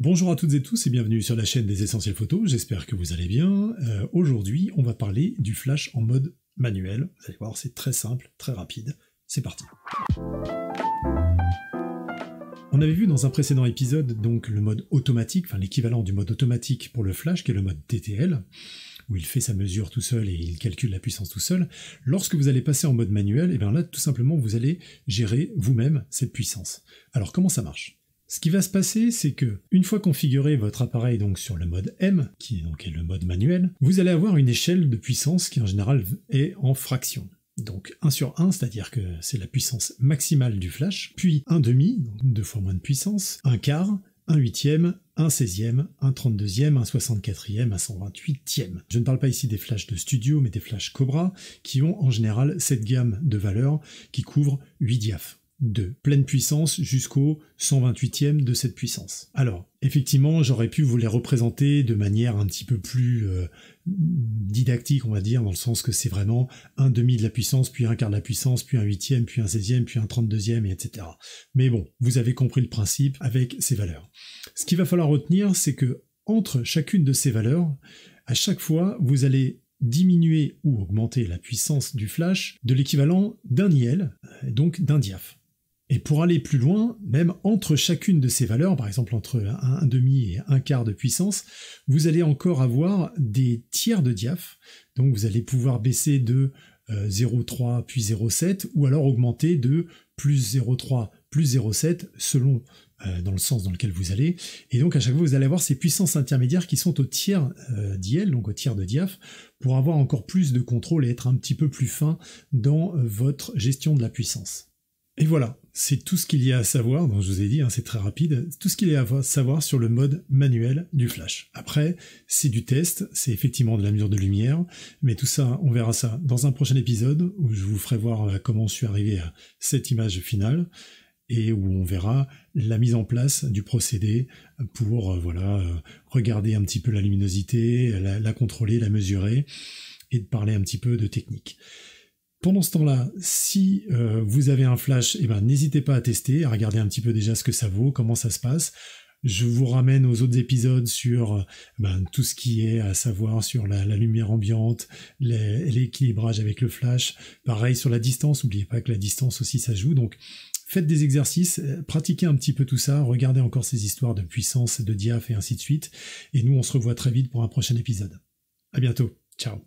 Bonjour à toutes et tous et bienvenue sur la chaîne des Essentiels Photos, j'espère que vous allez bien. Euh, aujourd'hui, on va parler du flash en mode manuel. Vous allez voir, c'est très simple, très rapide. C'est parti. On avait vu dans un précédent épisode donc le mode automatique, enfin l'équivalent du mode automatique pour le flash qui est le mode TTL, où il fait sa mesure tout seul et il calcule la puissance tout seul. Lorsque vous allez passer en mode manuel, et eh bien là tout simplement vous allez gérer vous-même cette puissance. Alors comment ça marche ce qui va se passer, c'est que, une fois configuré votre appareil donc sur le mode M, qui est donc le mode manuel, vous allez avoir une échelle de puissance qui en général est en fraction. Donc 1 sur 1, c'est-à-dire que c'est la puissance maximale du flash, puis 1 demi, donc deux fois moins de puissance, 1 quart, 1 huitième, 1 seizième, 1 trente-deuxième, 1 soixante-quatrième, 1 cent 128 huitième Je ne parle pas ici des flashs de studio, mais des flashs Cobra, qui ont en général cette gamme de valeurs qui couvre 8 diaphs de pleine puissance jusqu'au 128e de cette puissance. Alors, effectivement, j'aurais pu vous les représenter de manière un petit peu plus euh, didactique, on va dire, dans le sens que c'est vraiment un demi de la puissance, puis un quart de la puissance, puis un huitième, puis un 16e, puis un trente-deuxième, etc. Mais bon, vous avez compris le principe avec ces valeurs. Ce qu'il va falloir retenir, c'est que entre chacune de ces valeurs, à chaque fois, vous allez diminuer ou augmenter la puissance du flash de l'équivalent d'un IL, donc d'un diaph. Et pour aller plus loin, même entre chacune de ces valeurs, par exemple entre un, demi et un quart de puissance, vous allez encore avoir des tiers de diaph. Donc vous allez pouvoir baisser de 0,3 euh, puis 0,7 ou alors augmenter de plus 0,3 plus 0,7 selon euh, dans le sens dans lequel vous allez. Et donc à chaque fois, vous allez avoir ces puissances intermédiaires qui sont au tiers euh, d'IL, donc au tiers de diaph, pour avoir encore plus de contrôle et être un petit peu plus fin dans votre gestion de la puissance. Et voilà, c'est tout ce qu'il y a à savoir, Donc je vous ai dit, hein, c'est très rapide, tout ce qu'il y a à savoir sur le mode manuel du flash. Après, c'est du test, c'est effectivement de la mesure de lumière, mais tout ça, on verra ça dans un prochain épisode où je vous ferai voir euh, comment je suis arrivé à cette image finale et où on verra la mise en place du procédé pour euh, voilà euh, regarder un petit peu la luminosité, la, la contrôler, la mesurer et de parler un petit peu de technique. Pendant ce temps-là, si euh, vous avez un flash, eh ben, n'hésitez pas à tester, à regarder un petit peu déjà ce que ça vaut, comment ça se passe. Je vous ramène aux autres épisodes sur euh, ben, tout ce qui est à savoir sur la, la lumière ambiante, l'équilibrage avec le flash. Pareil sur la distance, n'oubliez pas que la distance aussi ça joue. Donc faites des exercices, euh, pratiquez un petit peu tout ça, regardez encore ces histoires de puissance, de diaph et ainsi de suite. Et nous, on se revoit très vite pour un prochain épisode. À bientôt. Ciao.